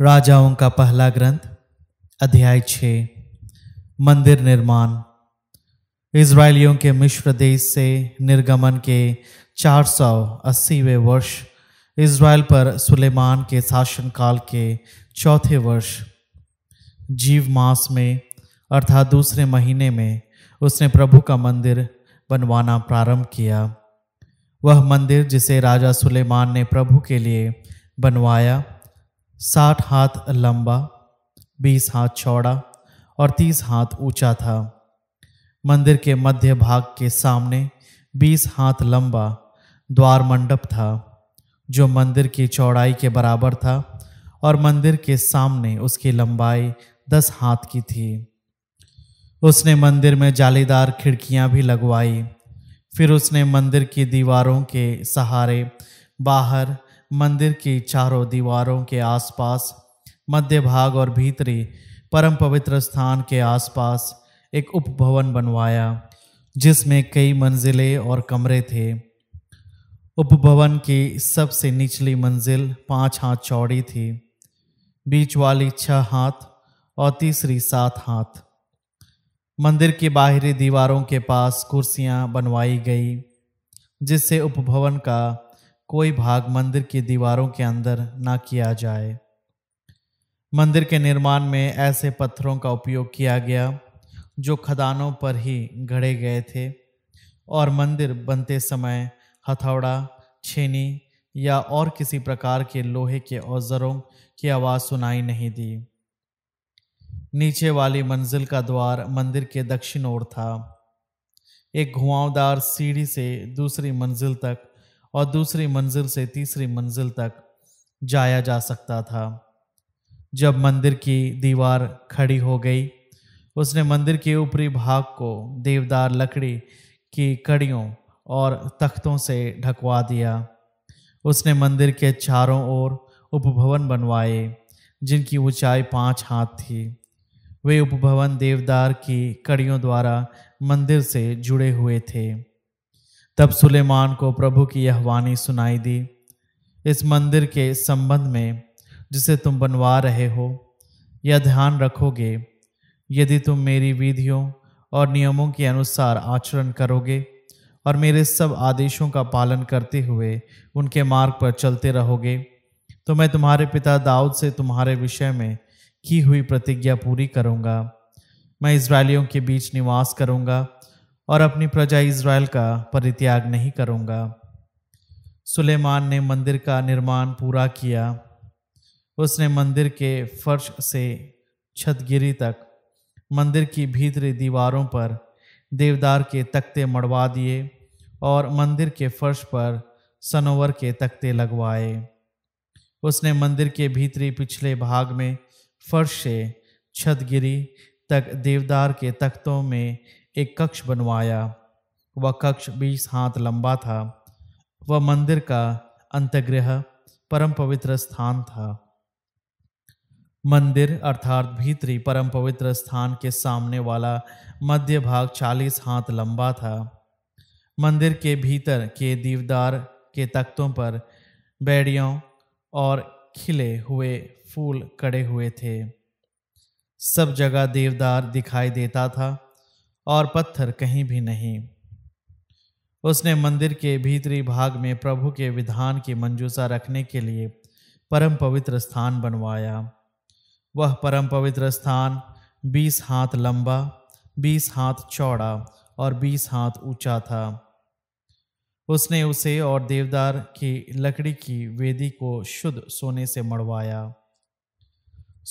राजाओं का पहला ग्रंथ अध्याय छ मंदिर निर्माण इसराइलियों के मिश्र देश से निर्गमन के चार सौ अस्सीवें वर्ष इसराइल पर सुलेमान के शासनकाल के चौथे वर्ष जीव मास में अर्थात दूसरे महीने में उसने प्रभु का मंदिर बनवाना प्रारंभ किया वह मंदिर जिसे राजा सुलेमान ने प्रभु के लिए बनवाया साठ हाथ लंबा बीस हाथ चौड़ा और तीस हाथ ऊंचा था मंदिर के मध्य भाग के सामने बीस हाथ लंबा द्वार मंडप था जो मंदिर की चौड़ाई के बराबर था और मंदिर के सामने उसकी लंबाई दस हाथ की थी उसने मंदिर में जालीदार खिड़कियां भी लगवाई फिर उसने मंदिर की दीवारों के सहारे बाहर मंदिर की चारों दीवारों के आसपास मध्य भाग और भीतरी परम पवित्र स्थान के आसपास एक उपभवन बनवाया जिसमें कई मंजिलें और कमरे थे उपभवन की सबसे निचली मंजिल पाँच हाथ चौड़ी थी बीच वाली छह हाथ और तीसरी सात हाथ मंदिर की बाहरी दीवारों के पास कुर्सियां बनवाई गई जिससे उपभवन का कोई भाग मंदिर की दीवारों के अंदर ना किया जाए मंदिर के निर्माण में ऐसे पत्थरों का उपयोग किया गया जो खदानों पर ही गढ़े गए थे और मंदिर बनते समय हथौड़ा छेनी या और किसी प्रकार के लोहे के औज़रों की आवाज़ सुनाई नहीं दी नीचे वाली मंजिल का द्वार मंदिर के दक्षिण ओर था एक घुमावदार सीढ़ी से दूसरी मंजिल तक और दूसरी मंजिल से तीसरी मंजिल तक जाया जा सकता था जब मंदिर की दीवार खड़ी हो गई उसने मंदिर के ऊपरी भाग को देवदार लकड़ी की कड़ियों और तख्तों से ढकवा दिया उसने मंदिर के चारों ओर उपभवन बनवाए जिनकी ऊंचाई पाँच हाथ थी वे उपभवन देवदार की कड़ियों द्वारा मंदिर से जुड़े हुए थे तब सुलेमान को प्रभु की यह वाणी सुनाई दी इस मंदिर के संबंध में जिसे तुम बनवा रहे हो यह ध्यान रखोगे यदि तुम मेरी विधियों और नियमों के अनुसार आचरण करोगे और मेरे सब आदेशों का पालन करते हुए उनके मार्ग पर चलते रहोगे तो मैं तुम्हारे पिता दाऊद से तुम्हारे विषय में की हुई प्रतिज्ञा पूरी करूँगा मैं इसराइलियों के बीच निवास करूँगा और अपनी प्रजा इज़राइल का परित्याग नहीं करूँगा सुलेमान ने मंदिर का निर्माण पूरा किया उसने मंदिर के फर्श से छतगिरी तक मंदिर की भीतरी दीवारों पर देवदार के तख्ते मड़वा दिए और मंदिर के फर्श पर सनोवर के तख्ते लगवाए उसने मंदिर के भीतरी पिछले भाग में फर्श से छतगिरी तक देवदार के तख्तों में एक कक्ष बनवाया वह कक्ष बीस हाथ लंबा था वह मंदिर का अंतग्रह परम पवित्र स्थान था मंदिर अर्थात भीतरी परम पवित्र स्थान के सामने वाला मध्य भाग चालीस हाथ लंबा था मंदिर के भीतर के दीवदार के तख्तों पर बेड़ियों और खिले हुए फूल कड़े हुए थे सब जगह देवदार दिखाई देता था और पत्थर कहीं भी नहीं उसने मंदिर के भीतरी भाग में प्रभु के विधान की मंजूसा रखने के लिए परम पवित्र स्थान बनवाया वह परम पवित्र स्थान बीस हाथ लंबा बीस हाथ चौड़ा और बीस हाथ ऊंचा था उसने उसे और देवदार की लकड़ी की वेदी को शुद्ध सोने से मड़वाया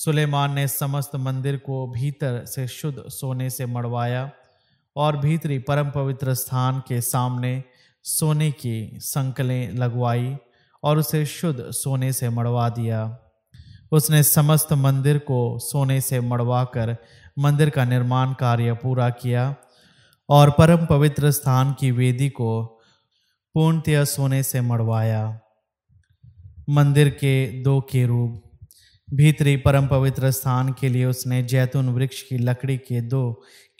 सुलेमान ने समस्त मंदिर को भीतर से शुद्ध सोने से मड़वाया और भीतरी परम पवित्र स्थान के सामने सोने की संकलें लगवाई और उसे शुद्ध सोने से मड़वा दिया उसने समस्त मंदिर को सोने से मड़वा कर मंदिर का निर्माण कार्य पूरा किया और परम पवित्र स्थान की वेदी को पूर्णतया सोने से मड़वाया मंदिर के दो के रूप भीतरी परम पवित्र स्थान के लिए उसने जैतून वृक्ष की लकड़ी के दो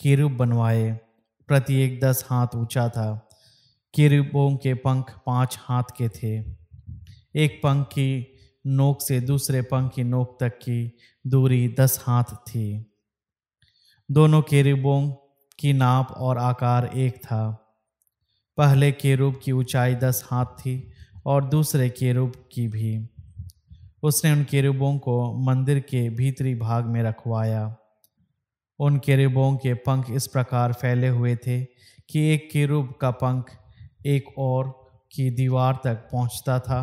केरूप बनवाए प्रत्येक दस हाथ ऊंचा था किरुबों के पंख पांच हाथ के थे एक पंख की नोक से दूसरे पंख की नोक तक की दूरी दस हाथ थी दोनों केरूबों की नाप और आकार एक था पहले केरूब की ऊंचाई दस हाथ थी और दूसरे केरूब की भी उसने उन केरूबों को मंदिर के भीतरी भाग में रखवाया उन केरुबों के पंख इस प्रकार फैले हुए थे कि एक केरुब का पंख एक और की दीवार तक पहुंचता था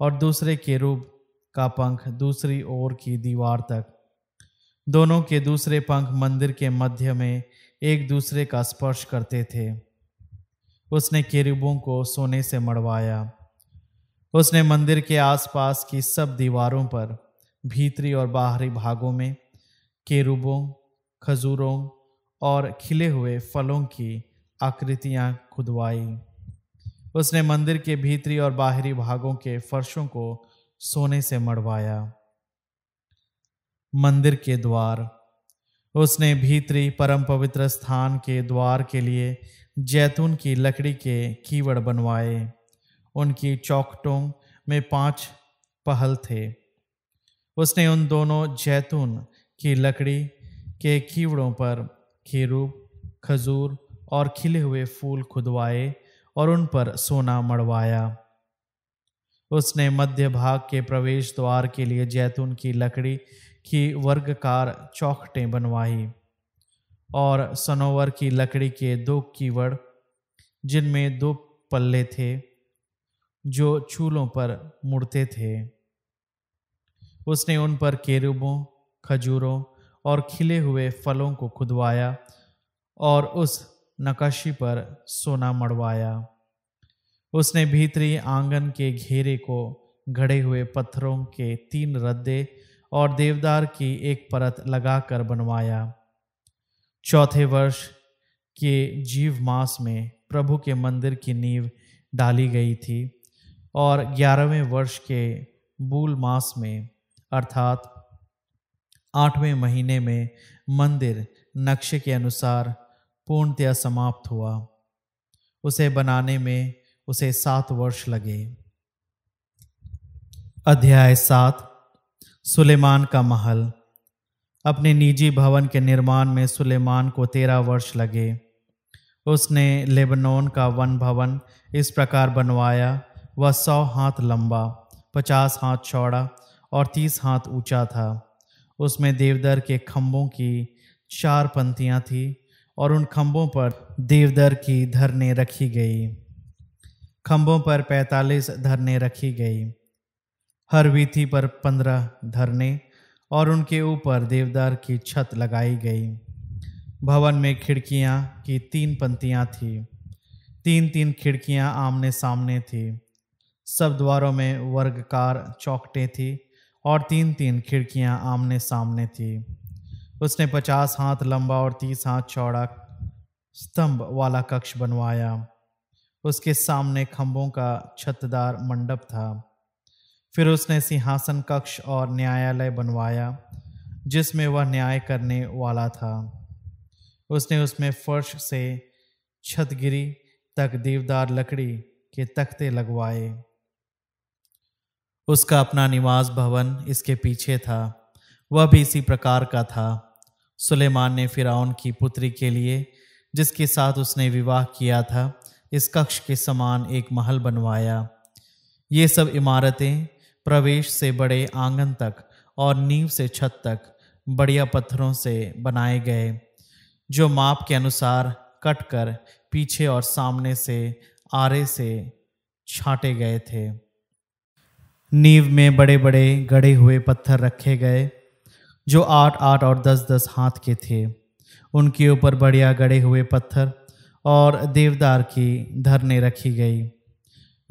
और दूसरे केरुब का पंख दूसरी ओर की दीवार तक दोनों के दूसरे पंख मंदिर के मध्य में एक दूसरे का स्पर्श करते थे उसने केरुबों को सोने से मड़वाया उसने मंदिर के आसपास की सब दीवारों पर भीतरी और बाहरी भागों में केरुबों खजूरों और खिले हुए फलों की आकृतियां खुदवाई उसने मंदिर के भीतरी और बाहरी भागों के फर्शों को सोने से मड़वाया मंदिर के द्वार उसने भीतरी परम पवित्र स्थान के द्वार के लिए जैतून की लकड़ी के कीवड़ बनवाए उनकी चौकटों में पांच पहल थे उसने उन दोनों जैतून की लकड़ी के कीवड़ों पर खीरूप खजूर और खिले हुए फूल खुदवाए और उन पर सोना मड़वाया उसने मध्य भाग के प्रवेश द्वार के लिए जैतून की लकड़ी की वर्गकार चौखटें बनवाई और सनोवर की लकड़ी के दो कीवड़ जिनमें दो पल्ले थे जो चूलों पर मुड़ते थे उसने उन पर केरूबों खजूरों और खिले हुए फलों को खुदवाया और उस नकाशी पर सोना मड़वाया उसने भीतरी आंगन के घेरे को घड़े हुए पत्थरों के तीन रद्दे और देवदार की एक परत लगाकर बनवाया चौथे वर्ष के जीव मास में प्रभु के मंदिर की नींव डाली गई थी और ग्यारहवें वर्ष के बूल मास में अर्थात आठवें महीने में मंदिर नक्शे के अनुसार पूर्णतया समाप्त हुआ उसे बनाने में उसे सात वर्ष लगे अध्याय सात सुलेमान का महल अपने निजी भवन के निर्माण में सुलेमान को तेरह वर्ष लगे उसने लेबनान का वन भवन इस प्रकार बनवाया वह सौ हाथ लंबा पचास हाथ चौड़ा और तीस हाथ ऊंचा था उसमें देवदर के खम्भों की चार पंक्तियाँ थी और उन खम्भों पर देवदर की धरने रखी गई खम्भों पर पैंतालीस धरने रखी गई हर वीथी पर पंद्रह धरने और उनके ऊपर देवदार की छत लगाई गई भवन में खिड़कियाँ की तीन पंक्तियाँ थीं तीन तीन खिड़कियाँ आमने सामने थीं सब द्वारों में वर्गकार चौकटें थीं और तीन तीन खिड़कियां आमने सामने थी उसने पचास हाथ लंबा और तीस हाथ चौड़ा स्तंभ वाला कक्ष बनवाया उसके सामने खम्भों का छतदार मंडप था फिर उसने सिंहासन कक्ष और न्यायालय बनवाया जिसमें वह न्याय करने वाला था उसने उसमें फर्श से छतगिरी तक देवदार लकड़ी के तख्ते लगवाए उसका अपना निवास भवन इसके पीछे था वह भी इसी प्रकार का था सुलेमान ने फिराउन की पुत्री के लिए जिसके साथ उसने विवाह किया था इस कक्ष के समान एक महल बनवाया ये सब इमारतें प्रवेश से बड़े आंगन तक और नींव से छत तक बढ़िया पत्थरों से बनाए गए जो माप के अनुसार कट कर पीछे और सामने से आरे से छाटे गए थे नींव में बड़े बड़े गड़े हुए पत्थर रखे गए जो आठ आठ और दस दस हाथ के थे उनके ऊपर बढ़िया गड़े हुए पत्थर और देवदार की धरने रखी गई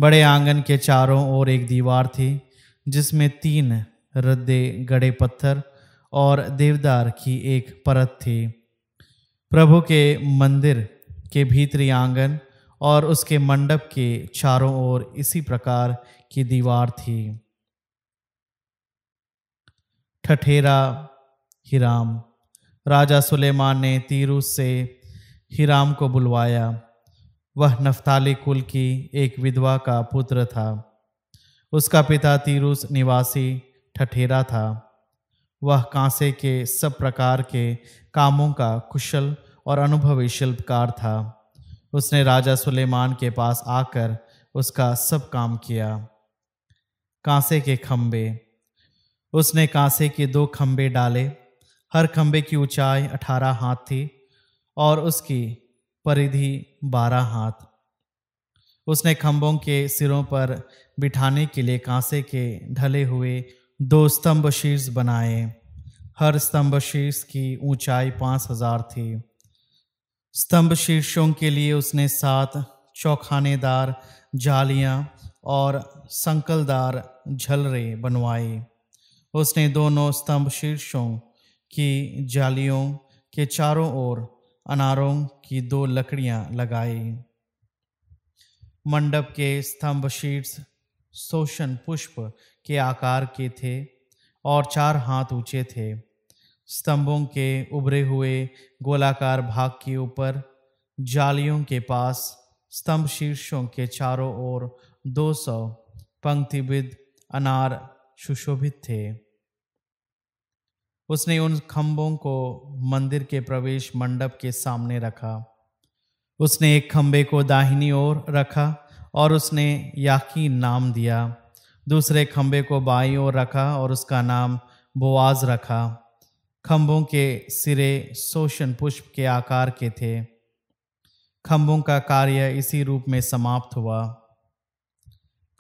बड़े आंगन के चारों ओर एक दीवार थी जिसमें तीन रद्दे गड़े पत्थर और देवदार की एक परत थी प्रभु के मंदिर के भीतरी आंगन और उसके मंडप के चारों ओर इसी प्रकार की दीवार थी ठठेरा हिराम राजा सुलेमान ने तीरुस से हिराम को बुलवाया वह नफ्ताली कुल की एक विधवा का पुत्र था उसका पिता तीरुस निवासी ठठेरा था वह कांसे के सब प्रकार के कामों का कुशल और अनुभवी शिल्पकार था उसने राजा सुलेमान के पास आकर उसका सब काम किया कांसे के खम्बे उसने कांसे के दो खम्बे डाले हर खम्बे की ऊंचाई अठारह हाथ थी और उसकी परिधि बारह हाथ उसने खम्भों के सिरों पर बिठाने के लिए कांसे के ढले हुए दो स्तंभ शीर्ष बनाए हर स्तंभ शीर्ष की ऊंचाई पाँच हजार थी स्तंभ शीर्षों के लिए उसने सात चौखानेदार जालियां और संकलदार झलरे बनवाए उसने दोनों स्तंभ शीर्षों की जालियों के चारों ओर अनारों की दो लकड़ियां लगाई मंडप के स्तंभ शीर्ष शोषण पुष्प के आकार के थे और चार हाथ ऊंचे थे स्तंभों के उभरे हुए गोलाकार भाग के ऊपर जालियों के पास स्तंभ शीर्षों के चारों ओर दो सौ पंक्तिविद अनार सुशोभित थे उसने उन खंभों को मंदिर के प्रवेश मंडप के सामने रखा उसने एक खम्भे को दाहिनी ओर रखा और उसने याकी नाम दिया दूसरे खंबे को बाई ओर रखा और उसका नाम बोआज रखा खम्भों के सिरे शोषण पुष्प के आकार के थे खम्भों का कार्य इसी रूप में समाप्त हुआ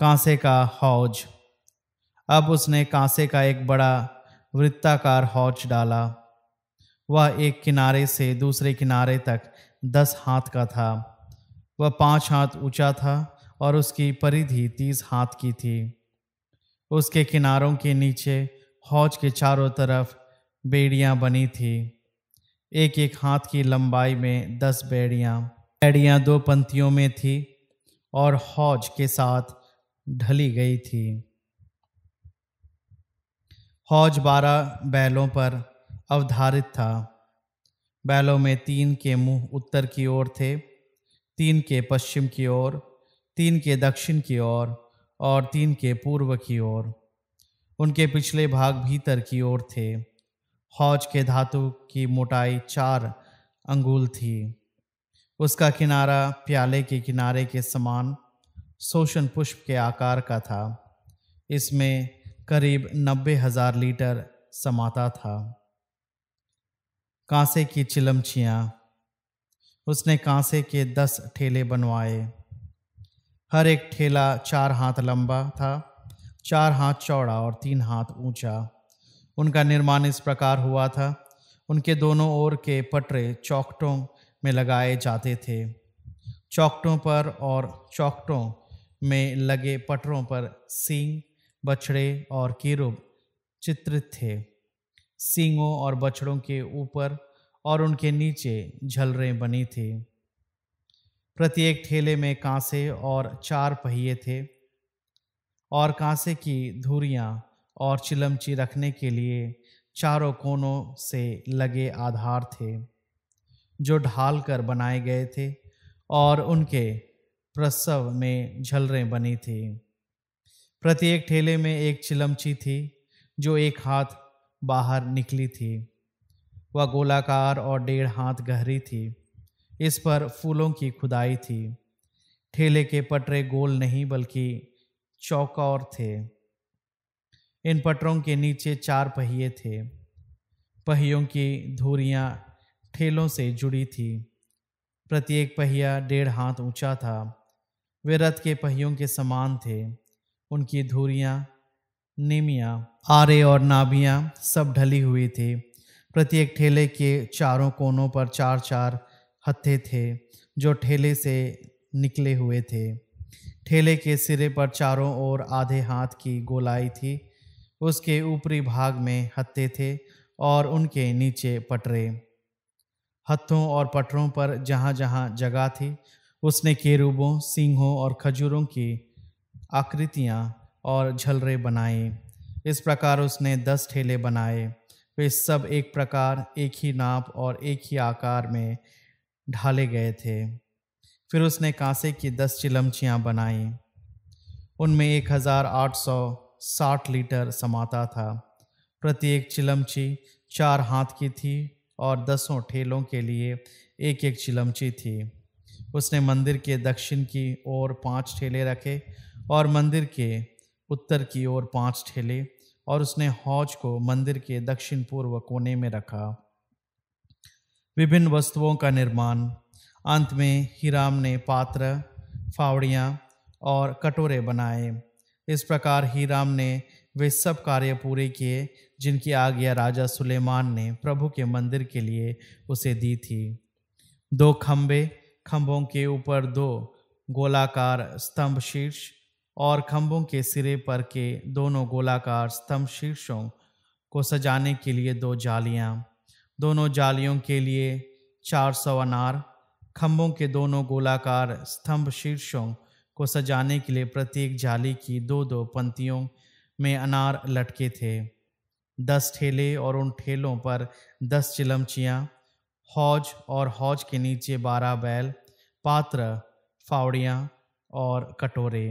कांसे का हौज अब उसने कांसे का एक बड़ा वृत्ताकार हौज डाला वह एक किनारे से दूसरे किनारे तक दस हाथ का था वह पांच हाथ ऊंचा था और उसकी परिधि तीस हाथ की थी उसके किनारों के नीचे हौज के चारों तरफ बेड़ियां बनी थी एक एक हाथ की लंबाई में दस बेड़ियां बेड़ियां दो पंक्तियों में थी और हौज के साथ ढली गई थी हौज बारह बैलों पर अवधारित था बैलों में तीन के मुंह उत्तर की ओर थे तीन के पश्चिम की ओर तीन के दक्षिण की ओर और तीन के पूर्व की ओर उनके पिछले भाग भीतर की ओर थे हौज के धातु की मोटाई चार अंगुल थी उसका किनारा प्याले के किनारे के समान शोषण पुष्प के आकार का था इसमें करीब नब्बे हजार लीटर समाता था कांसे की चिलमचियाँ उसने कांसे के दस ठेले बनवाए हर एक ठेला चार हाथ लंबा था चार हाथ चौड़ा और तीन हाथ ऊंचा उनका निर्माण इस प्रकार हुआ था उनके दोनों ओर के पटरे चौकटों में लगाए जाते थे चौकटों पर और चौकटों में लगे पटरों पर सिंह बछड़े और केरुब चित्रित थे सींगों और बछड़ों के ऊपर और उनके नीचे झलरें बनी थी प्रत्येक ठेले में कांसे और चार पहिए थे और कांसे की धुरियां और चिलमची रखने के लिए चारों कोनों से लगे आधार थे जो ढाल कर बनाए गए थे और उनके प्रसव में झलरें बनी थी प्रत्येक ठेले में एक चिलमची थी जो एक हाथ बाहर निकली थी वह गोलाकार और डेढ़ हाथ गहरी थी इस पर फूलों की खुदाई थी ठेले के पटरे गोल नहीं बल्कि चौकोर थे इन पटरों के नीचे चार पहिए थे पहियों की धूरियां ठेलों से जुड़ी थी प्रत्येक पहिया डेढ़ हाथ ऊंचा था वे रथ के पहियों के समान थे उनकी धूरियाँ निमियाँ आरे और नाभियाँ सब ढली हुई थी प्रत्येक ठेले के चारों कोनों पर चार चार हत्थे थे जो ठेले से निकले हुए थे ठेले के सिरे पर चारों ओर आधे हाथ की गोलाई थी उसके ऊपरी भाग में हत्ते थे और उनके नीचे पटरे हत्थों और पटरों पर जहाँ जहाँ जगह थी उसने केरूबों सिंहों और खजूरों की आकृतियाँ और झलरे बनाए इस प्रकार उसने दस ठेले बनाए वे सब एक प्रकार एक ही नाप और एक ही आकार में ढाले गए थे फिर उसने कांसे की दस चिलमचियाँ बनाई उनमें एक हज़ार आठ सौ साठ लीटर समाता था प्रत्येक चिलमची चार हाथ की थी और दसों ठेलों के लिए एक एक चिलमची थी उसने मंदिर के दक्षिण की ओर पांच ठेले रखे और मंदिर के उत्तर की ओर पांच ठेले और उसने हौज को मंदिर के दक्षिण पूर्व कोने में रखा विभिन्न वस्तुओं का निर्माण अंत में हीराम ने पात्र फावड़ियाँ और कटोरे बनाए इस प्रकार हीराम ने वे सब कार्य पूरे किए जिनकी आज्ञा राजा सुलेमान ने प्रभु के मंदिर के लिए उसे दी थी दो खम्बे खम्भों के ऊपर दो गोलाकार स्तंभ शीर्ष और खम्भों के सिरे पर के दोनों गोलाकार स्तंभ शीर्षों को सजाने के लिए दो जालियां दोनों जालियों के लिए चार सौ अनार खंभों के दोनों गोलाकार स्तंभ शीर्षों को सजाने के लिए प्रत्येक जाली की दो दो पंक्तियों में अनार लटके थे दस ठेले और उन ठेलों पर दस चिलमचियाँ हौज और हौज के नीचे बारह बैल पात्र फावड़ियाँ और कटोरे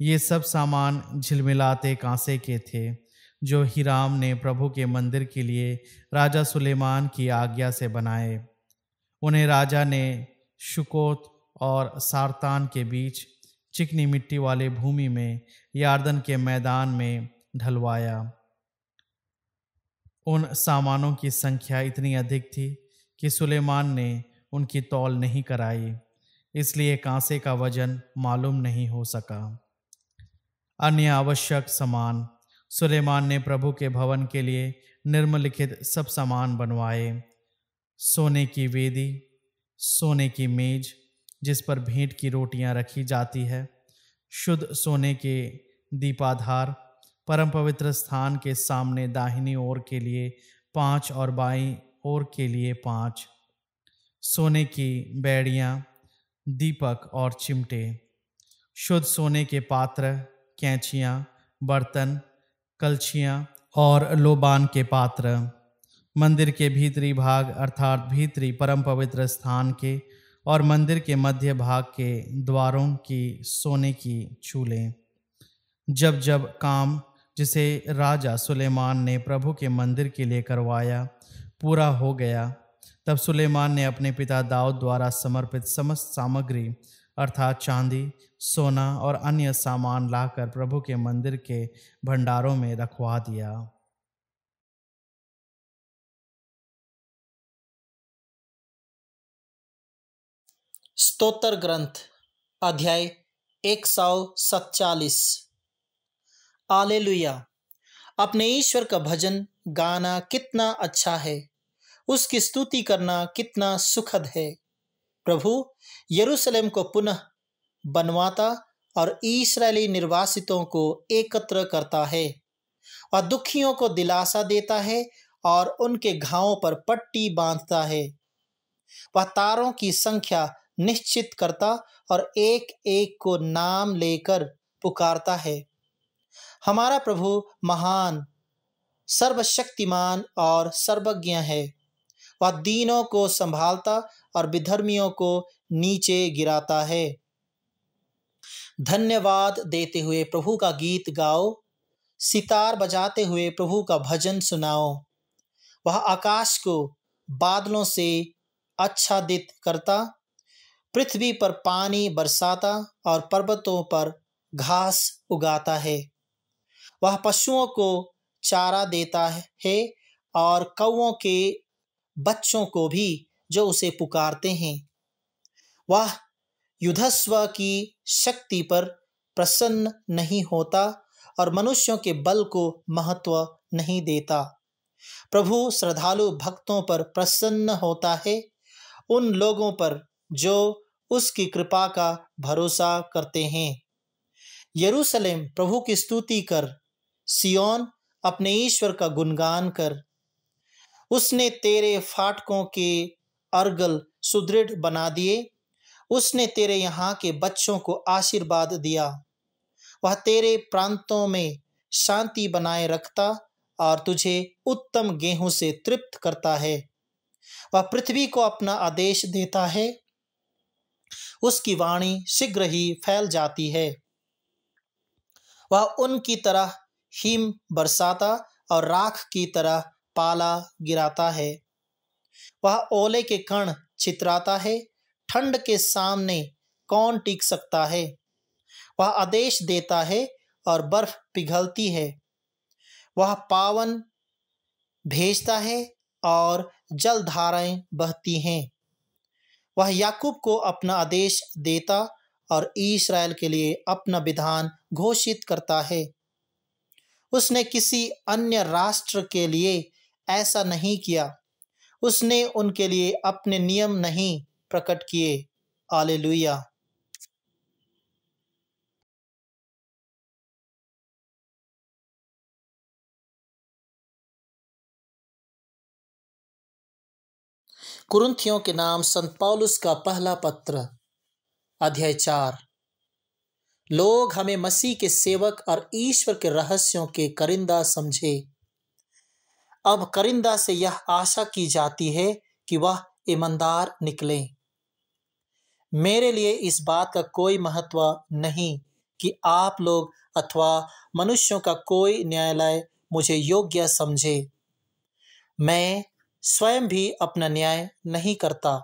ये सब सामान झिलमिलाते कांसे के थे जो हिराम ने प्रभु के मंदिर के लिए राजा सुलेमान की आज्ञा से बनाए उन्हें राजा ने शुकोत और सारतान के बीच चिकनी मिट्टी वाले भूमि में यार्दन के मैदान में ढलवाया उन सामानों की संख्या इतनी अधिक थी कि सुलेमान ने उनकी तौल नहीं कराई इसलिए कांसे का वजन मालूम नहीं हो सका अन्य आवश्यक सामान सुलेमान ने प्रभु के भवन के लिए निर्मलिखित सब सामान बनवाए सोने की वेदी सोने की मेज जिस पर भेंट की रोटियां रखी जाती है शुद्ध सोने के दीपाधार परम पवित्र स्थान के सामने दाहिनी ओर के लिए पांच और बाई और के लिए पांच सोने की बेड़ियाँ दीपक और चिमटे शुद्ध सोने के पात्र कैंचियाँ बर्तन कलछियाँ और लोबान के पात्र मंदिर के भीतरी भाग अर्थात भीतरी परम पवित्र स्थान के और मंदिर के मध्य भाग के द्वारों की सोने की चूलें जब जब काम जिसे राजा सुलेमान ने प्रभु के मंदिर के लिए करवाया पूरा हो गया तब सुलेमान ने अपने पिता दाऊद द्वारा समर्पित समस्त सामग्री अर्थात चांदी सोना और अन्य सामान लाकर प्रभु के मंदिर के भंडारों में रखवा दिया स्तोत्र ग्रंथ अध्याय एक सौ सत्तालीस लुया अपने ईश्वर का भजन गाना कितना अच्छा है उसकी स्तुति करना कितना सुखद है प्रभु यरूशलेम को पुनः बनवाता और इसराइली निर्वासितों को एकत्र करता है और दुखियों को दिलासा देता है और उनके घावों पर पट्टी बांधता है वह तारों की संख्या निश्चित करता और एक एक को नाम लेकर पुकारता है हमारा प्रभु महान सर्वशक्तिमान और सर्वज्ञ है वह दीनों को संभालता और विधर्मियों को नीचे गिराता है धन्यवाद देते हुए प्रभु का गीत गाओ सितार बजाते हुए प्रभु का भजन सुनाओ वह आकाश को बादलों से आच्छादित करता पृथ्वी पर पानी बरसाता और पर्वतों पर घास उगाता है वह पशुओं को चारा देता है और कौओं के बच्चों को भी जो उसे पुकारते हैं वह युधस्व की शक्ति पर प्रसन्न नहीं होता और मनुष्यों के बल को महत्व नहीं देता प्रभु श्रद्धालु भक्तों पर प्रसन्न होता है उन लोगों पर जो उसकी कृपा का भरोसा करते हैं यरूशलेम प्रभु की स्तुति कर सियोन अपने ईश्वर का गुणगान कर उसने तेरे फाटकों के अर्गल सुदृढ़ बना दिए उसने तेरे यहाँ के बच्चों को आशीर्वाद दिया वह तेरे प्रांतों में शांति बनाए रखता और तुझे उत्तम गेहूं से तृप्त करता है वह पृथ्वी को अपना आदेश देता है उसकी वाणी शीघ्र ही फैल जाती है वह उनकी तरह हिम बरसाता और राख की तरह पाला गिराता है वह ओले के कण चित्राता है ठंड के सामने कौन टिक सकता है वह आदेश देता है और बर्फ पिघलती है वह पावन भेजता है और जल धाराएं बहती हैं वह याकूब को अपना आदेश देता और इसराइल के लिए अपना विधान घोषित करता है उसने किसी अन्य राष्ट्र के लिए ऐसा नहीं किया उसने उनके लिए अपने नियम नहीं प्रकट किए आले कुरुंथियों के नाम संत पॉलुस का पहला पत्र अध्याय चार लोग हमें मसीह के सेवक और ईश्वर के रहस्यों के करिंदा समझे अब करिंदा से यह आशा की जाती है कि वह ईमानदार निकले मेरे लिए इस बात का कोई महत्व नहीं कि आप लोग अथवा मनुष्यों का कोई न्यायालय मुझे योग्य समझे मैं स्वयं भी अपना न्याय नहीं करता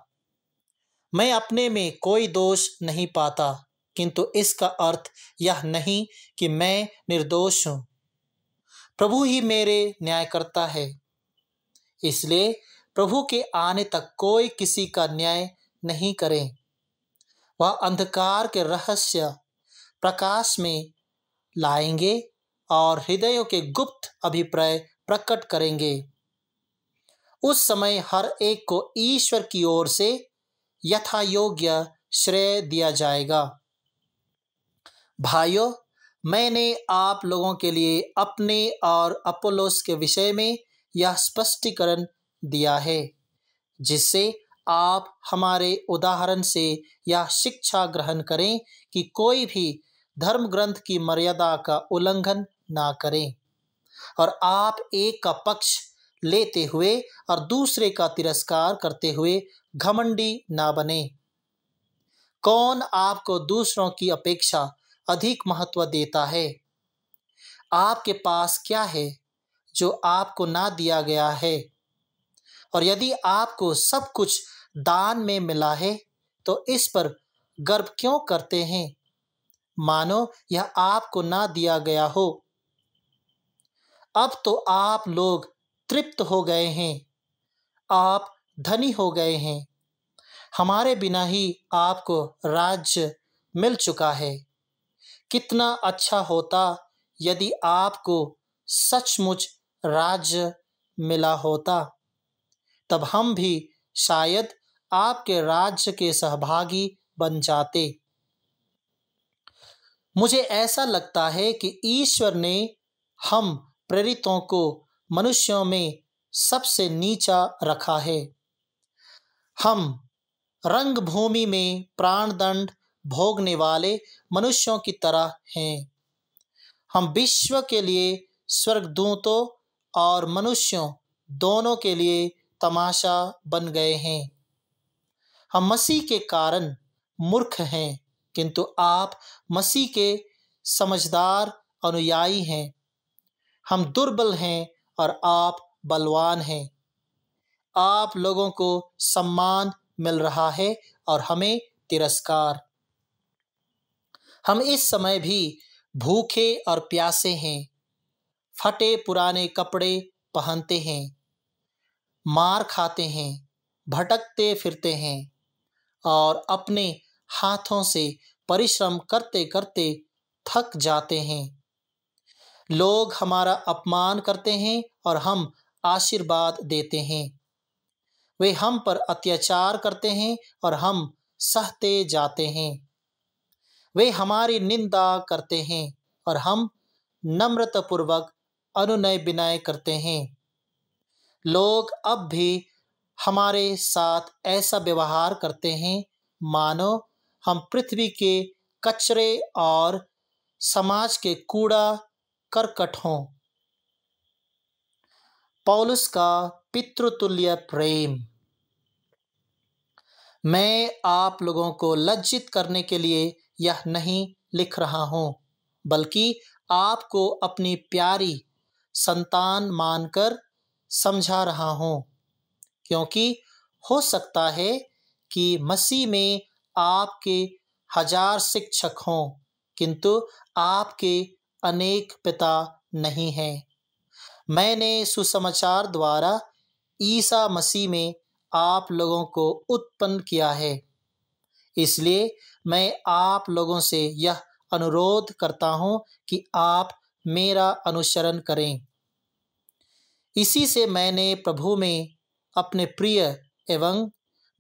मैं अपने में कोई दोष नहीं पाता किंतु इसका अर्थ यह नहीं कि मैं निर्दोष हूं प्रभु ही मेरे न्याय करता है इसलिए प्रभु के आने तक कोई किसी का न्याय नहीं करें वह अंधकार के रहस्य प्रकाश में लाएंगे और हृदयों के गुप्त अभिप्राय प्रकट करेंगे उस समय हर एक को ईश्वर की ओर से यथा योग्य श्रेय दिया जाएगा भाइयों मैंने आप लोगों के लिए अपने और अपोलोस के विषय में यह स्पष्टीकरण दिया है जिससे आप हमारे उदाहरण से यह शिक्षा ग्रहण करें कि कोई भी धर्म ग्रंथ की मर्यादा का उल्लंघन ना करें और आप एक का पक्ष लेते हुए और दूसरे का तिरस्कार करते हुए घमंडी ना बने कौन आपको दूसरों की अपेक्षा अधिक महत्व देता है आपके पास क्या है जो आपको ना दिया गया है और यदि आपको सब कुछ दान में मिला है तो इस पर गर्व क्यों करते हैं मानो यह आपको ना दिया गया हो अब तो आप लोग तृप्त हो गए हैं आप धनी हो गए हैं हमारे बिना ही आपको राज्य मिल चुका है कितना अच्छा होता यदि आपको सचमुच राज्य मिला होता तब हम भी शायद आपके राज्य के सहभागी बन जाते मुझे ऐसा लगता है कि ईश्वर ने हम प्रेरितों को मनुष्यों में सबसे नीचा रखा है हम रंगभूमि में प्राणदंड भोगने वाले मनुष्यों की तरह हैं हम विश्व के लिए स्वर्गदूतों और मनुष्यों दोनों के लिए तमाशा बन गए हैं हम मसीह के कारण मूर्ख हैं किंतु आप मसीह के समझदार अनुयायी हैं हम दुर्बल हैं और आप बलवान हैं आप लोगों को सम्मान मिल रहा है और हमें तिरस्कार हम इस समय भी भूखे और प्यासे हैं फटे पुराने कपड़े पहनते हैं मार खाते हैं भटकते फिरते हैं और अपने हाथों से परिश्रम करते करते थक जाते हैं लोग हमारा अपमान करते हैं और हम आशीर्वाद देते हैं वे हम पर अत्याचार करते हैं और हम सहते जाते हैं वे हमारी निंदा करते हैं और हम नम्रतापूर्वक अनुनय विनय करते हैं लोग अब भी हमारे साथ ऐसा व्यवहार करते हैं मानो हम पृथ्वी के कचरे और समाज के कूड़ा करकट हों पौलुस का पितृतुल्य प्रेम मैं आप लोगों को लज्जित करने के लिए यह नहीं लिख रहा हूँ बल्कि आपको अपनी प्यारी संतान मानकर समझा रहा हूँ क्योंकि हो सकता है कि मसीह में आपके हजार शिक्षक हों किंतु आपके अनेक पिता नहीं हैं मैंने सुसमाचार द्वारा ईसा मसीह में आप लोगों को उत्पन्न किया है इसलिए मैं आप लोगों से यह अनुरोध करता हूं कि आप मेरा अनुसरण करें इसी से मैंने प्रभु में अपने प्रिय एवं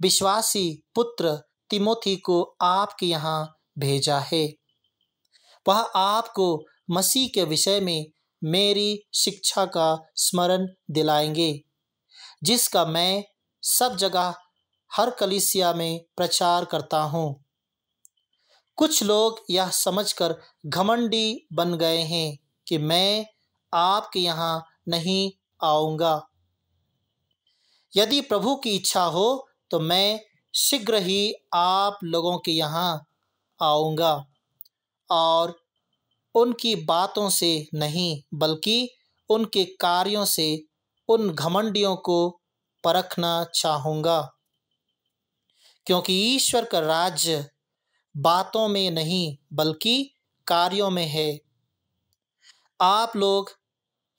विश्वासी पुत्र तिमोथी को आपके यहाँ भेजा है वह आपको मसीह के विषय में मेरी शिक्षा का स्मरण दिलाएंगे जिसका मैं सब जगह हर कलिसिया में प्रचार करता हूँ कुछ लोग यह समझकर घमंडी बन गए हैं कि मैं आपके यहाँ नहीं आऊँगा यदि प्रभु की इच्छा हो तो मैं शीघ्र ही आप लोगों के यहाँ आऊँगा और उनकी बातों से नहीं बल्कि उनके कार्यों से उन घमंडियों को परखना चाहूँगा क्योंकि ईश्वर का राज्य बातों में नहीं बल्कि कार्यों में है आप लोग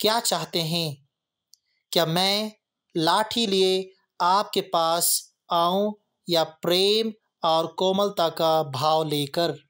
क्या चाहते हैं क्या मैं लाठी लिए आपके पास आऊं या प्रेम और कोमलता का भाव लेकर